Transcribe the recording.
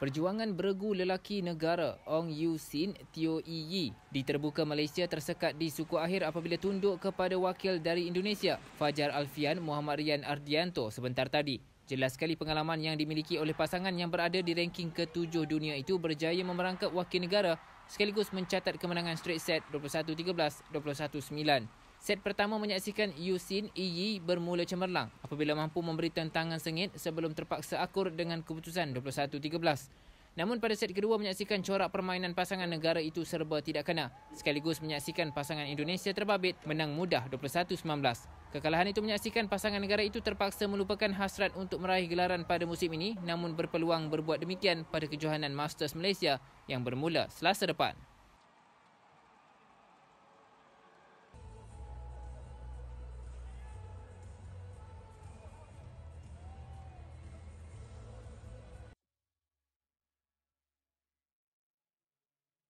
Perjuangan beregu lelaki negara Ong Yu Sin Tio Yi Yi di terbuka Malaysia tersekat di suku akhir apabila tunduk kepada wakil dari Indonesia Fajar Alfian Muhammad Rian Ardianto sebentar tadi. Jelas sekali pengalaman yang dimiliki oleh pasangan yang berada di ranking ke-7 dunia itu berjaya memerangkap wakil negara sekaligus mencatat kemenangan straight set 21-13, 21-9. Set pertama menyaksikan Yusin Iyi bermula cemerlang apabila mampu memberi tentangan sengit sebelum terpaksa akur dengan keputusan 21-13. Namun pada set kedua menyaksikan corak permainan pasangan negara itu serba tidak kena sekaligus menyaksikan pasangan Indonesia terbabit menang mudah 21-19. Kekalahan itu menyaksikan pasangan negara itu terpaksa melupakan hasrat untuk meraih gelaran pada musim ini namun berpeluang berbuat demikian pada kejohanan Masters Malaysia yang bermula selasa depan.